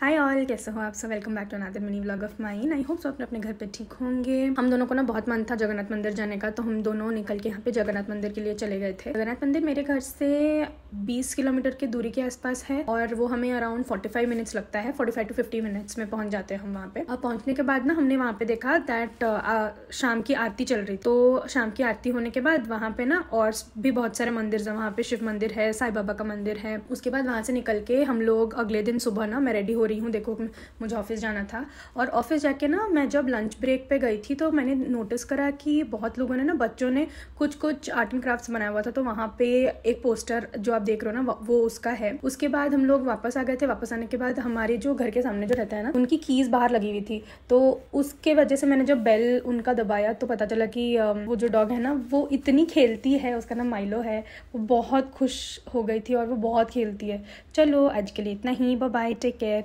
hi all कैसे हो आप सब welcome back to another money vlog of mine I hope so अपने अपने घर पे ठीक होंगे हम दोनों को ना बहुत मन था जगन्नाथ मंदिर जाने का तो हम दोनों निकल के यहाँ पे जगन्नाथ मंदिर के लिए चले गए थे जगन्नाथ मंदिर मेरे घर से 20 किलोमीटर की दूरी के आसपास है और वो हमें अराउंड फाइव मिनट्स लगता है फोर्टी टू फिफ्टी मिनट्स में पहुंच जाते हैं हम वहाँ पे और पहुंचने के बाद ना हमने वहाँ पे देखा दैट शाम की आरती चल रही तो शाम की आरती होने के बाद वहाँ पे ना और भी बहुत सारे मंदिर है वहाँ पे शिव मंदिर है साई बाबा का मंदिर है उसके बाद वहाँ से निकल के हम लोग अगले दिन सुबह ना मैं रेडी रही हूँ देखो मुझे ऑफिस जाना था और ऑफिस जाके ना मैं जब लंच ब्रेक पे गई थी तो मैंने नोटिस करा कि बहुत लोगों ने ना बच्चों ने कुछ कुछ आर्ट एंड क्राफ्ट्स बनाया हुआ था तो वहाँ पे एक पोस्टर जो आप देख रहे हो ना वो उसका है उसके बाद हम लोग वापस आ गए थे वापस आने के बाद हमारे जो घर के सामने जो रहता है ना उनकी कीज़ बाहर लगी हुई थी तो उसके वजह से मैंने जब बेल उनका दबाया तो पता चला कि वो जो डॉग है ना वो इतनी खेलती है उसका नाम माइलो है वो बहुत खुश हो गई थी और वो बहुत खेलती है चलो आज के लिए इतना ही बाय टेक केयर